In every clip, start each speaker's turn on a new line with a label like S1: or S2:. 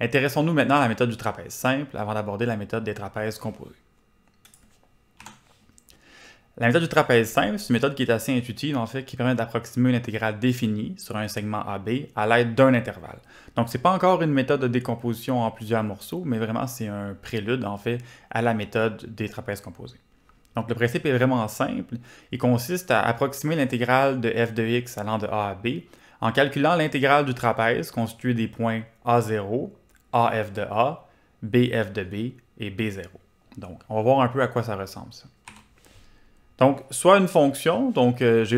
S1: Intéressons-nous maintenant à la méthode du trapèze simple avant d'aborder la méthode des trapèzes composés. La méthode du trapèze simple, c'est une méthode qui est assez intuitive, en fait, qui permet d'approximer une intégrale définie sur un segment AB à l'aide d'un intervalle. Donc, ce n'est pas encore une méthode de décomposition en plusieurs morceaux, mais vraiment, c'est un prélude, en fait, à la méthode des trapèzes composés. Donc, le principe est vraiment simple. Il consiste à approximer l'intégrale de f de x allant de a à b en calculant l'intégrale du trapèze constitué des points a0, AF de A, BF de B et B0. Donc, on va voir un peu à quoi ça ressemble. Ça. Donc, soit une fonction, donc euh, j'ai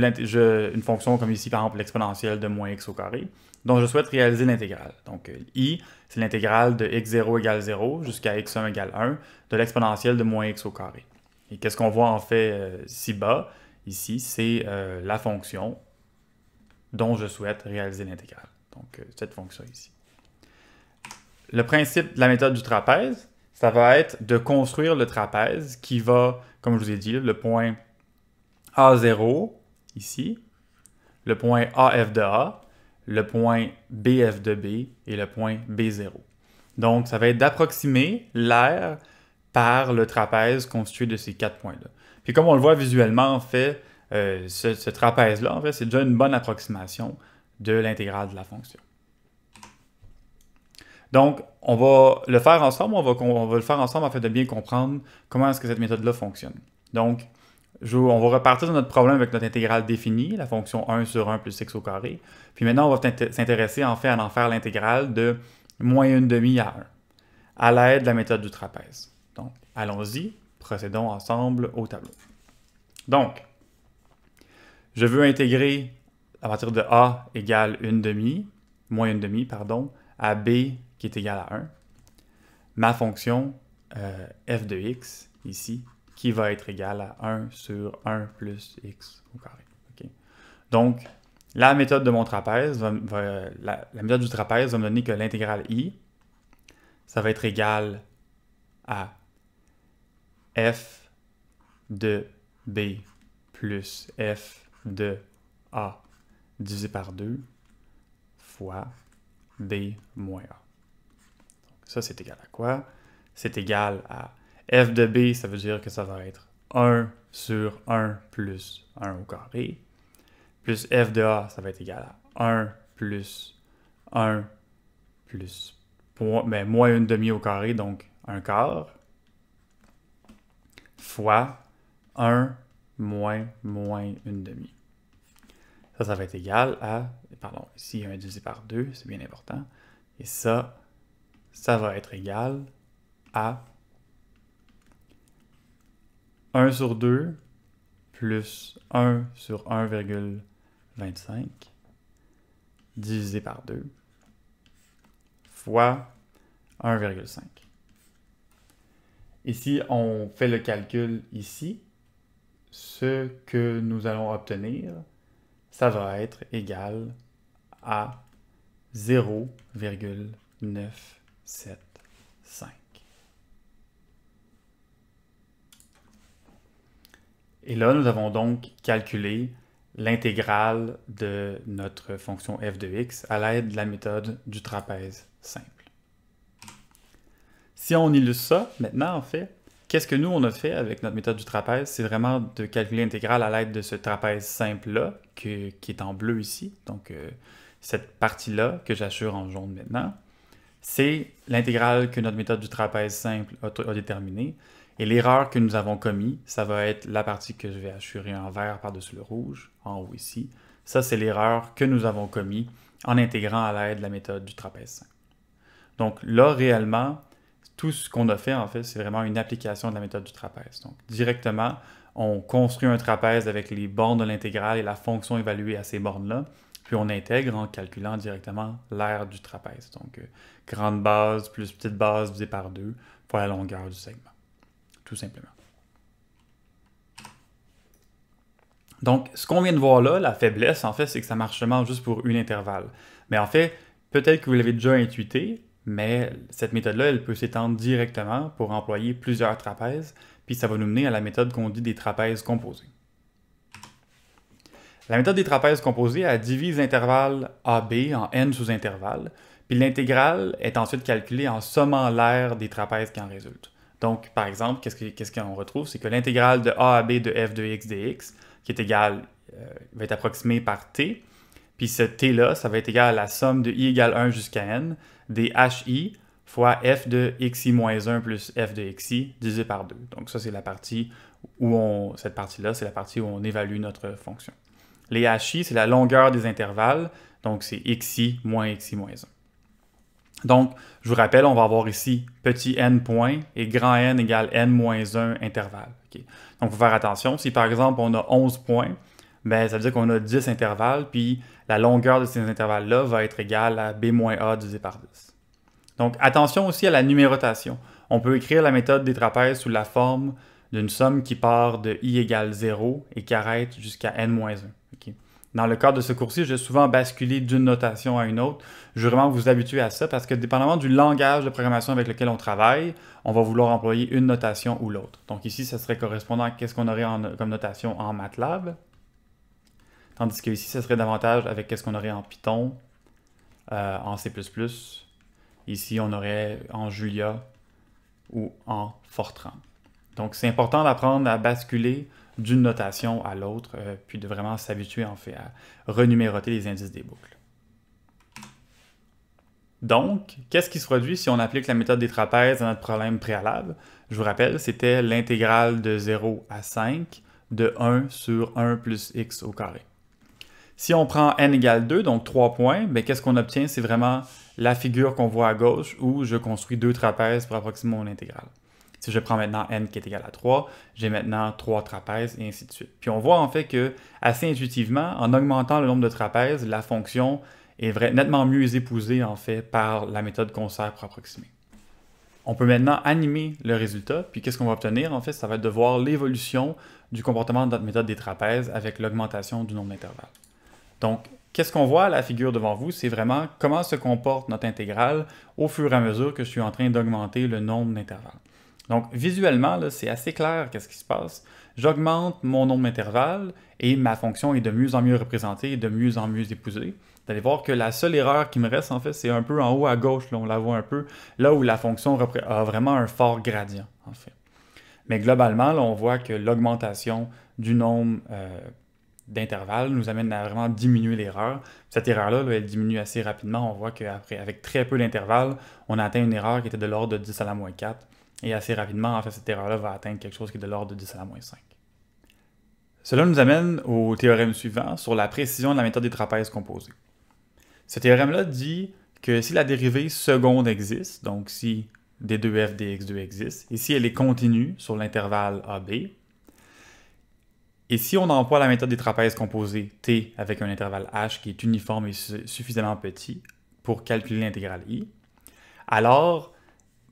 S1: une fonction comme ici, par exemple, l'exponentielle de moins x au carré, dont je souhaite réaliser l'intégrale. Donc, euh, i, c'est l'intégrale de x0 égale 0 jusqu'à x1 égale 1 de l'exponentielle de moins x au carré. Et qu'est-ce qu'on voit en fait si euh, bas Ici, c'est la fonction dont je souhaite réaliser l'intégrale. Donc, cette fonction ici le principe de la méthode du trapèze, ça va être de construire le trapèze qui va, comme je vous ai dit, le point A0 ici, le point AF de A, le point BF de B et le point B0. Donc, ça va être d'approximer l'air par le trapèze constitué de ces quatre points-là. Puis comme on le voit visuellement, en fait, euh, ce, ce trapèze-là, en fait, c'est déjà une bonne approximation de l'intégrale de la fonction. Donc, on va le faire ensemble, on va, le faire ensemble afin de bien comprendre comment est-ce que cette méthode-là fonctionne. Donc, on va repartir de notre problème avec notre intégrale définie, la fonction 1 sur 1 plus x au carré. Puis maintenant, on va s'intéresser en fait à en faire l'intégrale de moins une demi à 1 à l'aide de la méthode du trapèze. Donc, allons-y, procédons ensemble au tableau. Donc, je veux intégrer à partir de A égale une demi, moins une demi, pardon, à B qui est égal à 1, ma fonction euh, f de x, ici, qui va être égale à 1 sur 1 plus x au carré. Donc, la méthode de mon trapèze, la, méthode du trapèze va me donner que l'intégrale i, ça va être égal à f de b plus f de a divisé par 2 fois b moins a ça c'est égal à quoi? C'est égal à f de b, ça veut dire que ça va être 1 sur 1 plus 1 au carré, plus f de a, ça va être égal à 1 plus 1 plus ben, moins une demi au carré, donc un quart, fois 1 moins moins une demi. Ça, ça va être égal à, pardon, ici, 1 divisé par 2, c'est bien important. Et ça, ça va être égal à 1 sur 2 plus 1 sur 1,25 divisé par 2 fois 1,5. Et si on fait le calcul ici, ce que nous allons obtenir, ça va être égal à 0,9 7, 5. Et là, nous avons donc calculé l'intégrale de notre fonction f de x à l'aide de la méthode du trapèze simple. Si on illustre ça, maintenant, en fait, qu'est-ce que nous, on a fait avec notre méthode du trapèze? C'est vraiment de calculer l'intégrale à l'aide de ce trapèze simple-là, qui est en bleu ici, donc euh, cette partie-là que j'assure en jaune maintenant c'est l'intégrale que notre méthode du trapèze simple a, déterminée. Et l'erreur que nous avons commise, ça va être la partie que je vais assurer en vert par-dessus le rouge, en haut ici. Ça, c'est l'erreur que nous avons commise en intégrant à l'aide la méthode du trapèze simple. Donc là, réellement, tout ce qu'on a fait, en fait, c'est vraiment une application de la méthode du trapèze. Donc directement, on construit un trapèze avec les bornes de l'intégrale et la fonction évaluée à ces bornes-là. Puis on intègre en calculant directement l'aire du trapèze. Donc, euh, grande base plus petite base divisé par deux fois la longueur du segment. Tout simplement. Donc, ce qu'on vient de voir là, la faiblesse, en fait, c'est que ça marche seulement juste pour une intervalle. Mais en fait, peut-être que vous l'avez déjà intuité, mais cette méthode-là, elle peut s'étendre directement pour employer plusieurs trapèzes, puis ça va nous mener à la méthode qu'on dit des trapèzes composés. La méthode des trapèzes composées, elle divise l'intervalle AB en n sous-intervalles, puis l'intégrale est ensuite calculée en sommant l'air des trapèzes qui en résultent. Donc, par exemple, qu'est-ce qu'on retrouve? C'est que l'intégrale de A à B de f de x dx, qui est égale, euh, va être approximée par t, puis ce t-là, ça va être égal à la somme de i égale 1 jusqu'à n des hi fois f de xi moins 1 plus f de xi divisé par 2. Donc ça, c'est la partie où on... Cette partie-là, c'est la partie où on évalue notre fonction. Les HI, c'est la longueur des intervalles, donc c'est XI moins XI moins 1. Donc, je vous rappelle, on va avoir ici petit n points et grand n égale n moins 1 intervalle. Donc, il faut faire attention. Si par exemple on a 11 points, ben, ça veut dire qu'on a 10 intervalles, puis la longueur de ces intervalles-là va être égale à b moins a divisé par 10. Donc, attention aussi à la numérotation. On peut écrire la méthode des trapèzes sous la forme d'une somme qui part de i égale 0 et qui arrête jusqu'à n moins 1. Dans le cadre de ce cours-ci, j'ai souvent basculé d'une notation à une autre. Je veux vraiment vous habituer à ça parce que dépendamment du langage de programmation avec lequel on travaille, on va vouloir employer une notation ou l'autre. Donc ici, ça serait correspondant à qu'est-ce qu'on aurait comme notation en MATLAB. Tandis que ici, ça serait davantage avec qu'est-ce qu'on aurait en Python, euh, en C++. Ici, on aurait en Julia ou en Fortran. Donc, c'est important d'apprendre à basculer d'une notation à l'autre, euh, puis de vraiment s'habituer en fait à renuméroter les indices des boucles. Donc, qu'est-ce qui se produit si on applique la méthode des trapèzes à notre problème préalable? Je vous rappelle, c'était l'intégrale de 0 à 5 de 1 sur 1 plus x au carré. Si on prend n égale 2, donc 3 points, mais ben, qu'est-ce qu'on obtient? C'est vraiment la figure qu'on voit à gauche où je construis deux trapèzes pour approximer mon intégrale. Si je prends maintenant n qui est égal à 3, j'ai maintenant 3 trapèzes et ainsi de suite. Puis on voit en fait que, assez intuitivement, en augmentant le nombre de trapèzes, la fonction est nettement mieux épousée en fait par la méthode qu'on sert pour approximer. On peut maintenant animer le résultat, puis qu'est-ce qu'on va obtenir? En fait, ça va être de voir l'évolution du comportement de notre méthode des trapèzes avec l'augmentation du nombre d'intervalles. Donc, qu'est-ce qu'on voit à la figure devant vous? C'est vraiment comment se comporte notre intégrale au fur et à mesure que je suis en train d'augmenter le nombre d'intervalles. Donc, visuellement, c'est assez clair qu'est-ce qui se passe. J'augmente mon nombre d'intervalles et ma fonction est de mieux en mieux représentée et de mieux en mieux épousée. Vous allez voir que la seule erreur qui me reste, en fait, c'est un peu en haut à gauche, là, on la voit un peu, là où la fonction a vraiment un fort gradient, en fait. Mais globalement, là, on voit que l'augmentation du nombre euh, d'intervalles nous amène à vraiment diminuer l'erreur. Cette erreur-là, elle diminue assez rapidement. On voit qu'après, avec très peu d'intervalles, on atteint une erreur qui était de l'ordre de 10 à la moins 4. Et assez rapidement, en fait, cette erreur-là va atteindre quelque chose qui est de l'ordre de 10 à la moins 5. Cela nous amène au théorème suivant sur la précision de la méthode des trapèzes composés. Ce théorème-là dit que si la dérivée seconde existe, donc si d2f dx2 existe, et si elle est continue sur l'intervalle b, et si on emploie la méthode des trapèzes composées t avec un intervalle h qui est uniforme et suffisamment petit pour calculer l'intégrale i, alors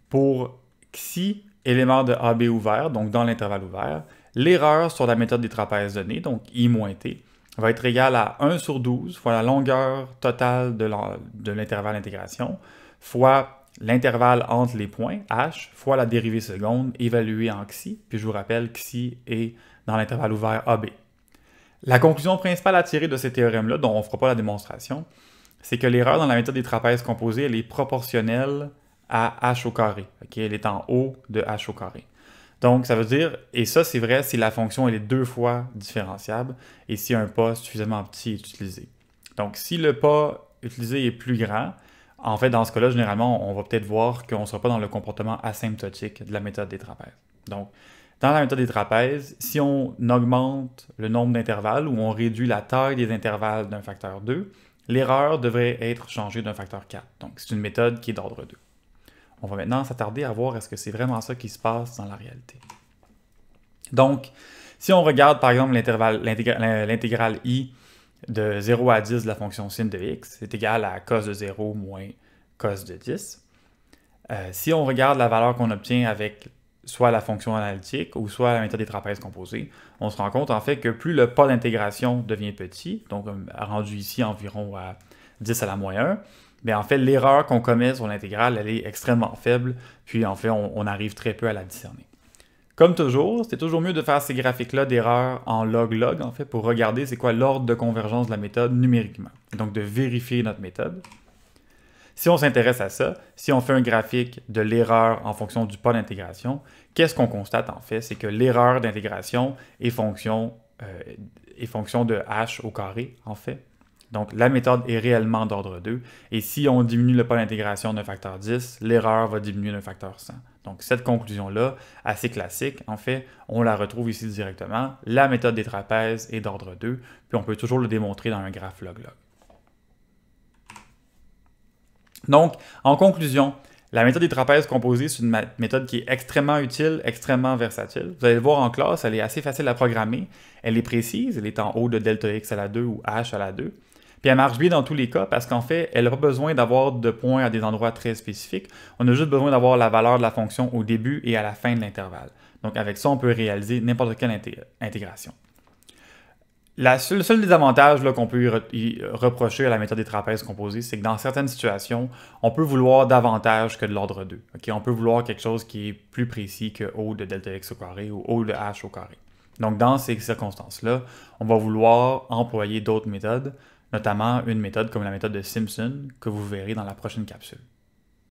S1: pour Xi, élément de AB ouvert, donc dans l'intervalle ouvert, l'erreur sur la méthode des trapèzes donnée, donc I moins T, va être égale à 1 sur 12 fois la longueur totale de l'intervalle d'intégration, fois l'intervalle entre les points, h, fois la dérivée seconde évaluée en xi, puis je vous rappelle xi est dans l'intervalle ouvert AB. La conclusion principale à tirer de ces théorèmes-là, dont on ne fera pas la démonstration, c'est que l'erreur dans la méthode des trapèzes composées elle est proportionnelle à h au carré. Elle est en haut de h au carré. Donc, ça veut dire, et ça c'est vrai si la fonction elle est deux fois différenciable et si un pas suffisamment petit est utilisé. Donc, si le pas utilisé est plus grand, en fait, dans ce cas-là, généralement, on va peut-être voir qu'on ne sera pas dans le comportement asymptotique de la méthode des trapèzes. Donc, dans la méthode des trapèzes, si on augmente le nombre d'intervalles ou on réduit la taille des intervalles d'un facteur 2, l'erreur devrait être changée d'un facteur 4. Donc, c'est une méthode qui est d'ordre 2. On va maintenant s'attarder à voir est-ce que c'est vraiment ça qui se passe dans la réalité. Donc, si on regarde par exemple l'intégrale i de 0 à 10 de la fonction sin de x, c'est égal à cos de 0 moins cos de 10. Euh, si on regarde la valeur qu'on obtient avec soit la fonction analytique ou soit la méthode des trapèzes composés, on se rend compte en fait que plus le pas d'intégration devient petit, donc euh, rendu ici environ à 10 à la moins ben, en fait, l'erreur qu'on commet sur l'intégrale, elle est extrêmement faible, puis en fait, on, arrive très peu à la discerner. Comme toujours, c'est toujours mieux de faire ces graphiques-là d'erreur en log-log, en fait, pour regarder c'est quoi l'ordre de convergence de la méthode numériquement. Donc, de vérifier notre méthode. Si on s'intéresse à ça, si on fait un graphique de l'erreur en fonction du pas d'intégration, qu'est-ce qu'on constate en fait? C'est que l'erreur d'intégration est euh, est fonction de h au carré, en fait. Donc, la méthode est réellement d'ordre 2. Et si on diminue le pas d'intégration d'un facteur 10, l'erreur va diminuer d'un facteur 100. Donc, cette conclusion-là, assez classique, en fait, on la retrouve ici directement. La méthode des trapèzes est d'ordre 2, puis on peut toujours le démontrer dans un graphe log-log. Donc, en conclusion, la méthode des trapèzes composés, c'est une méthode qui est extrêmement utile, extrêmement versatile. Vous allez le voir en classe, elle est assez facile à programmer. Elle est précise, elle est en haut de delta x à la 2 ou h à la 2. Puis elle marche bien dans tous les cas parce qu'en fait, elle n'a pas besoin d'avoir de points à des endroits très spécifiques. On a juste besoin d'avoir la valeur de la fonction au début et à la fin de l'intervalle. Donc avec ça, on peut réaliser n'importe quelle intégration. La le seul désavantage qu'on peut y reprocher à la méthode des trapèzes composés, c'est que dans certaines situations, on peut vouloir davantage que de l'ordre 2. On peut vouloir quelque chose qui est plus précis que O de delta x au carré ou O de h au carré. Donc dans ces circonstances-là, on va vouloir employer d'autres méthodes notamment une méthode comme la méthode de Simpson que vous verrez dans la prochaine capsule.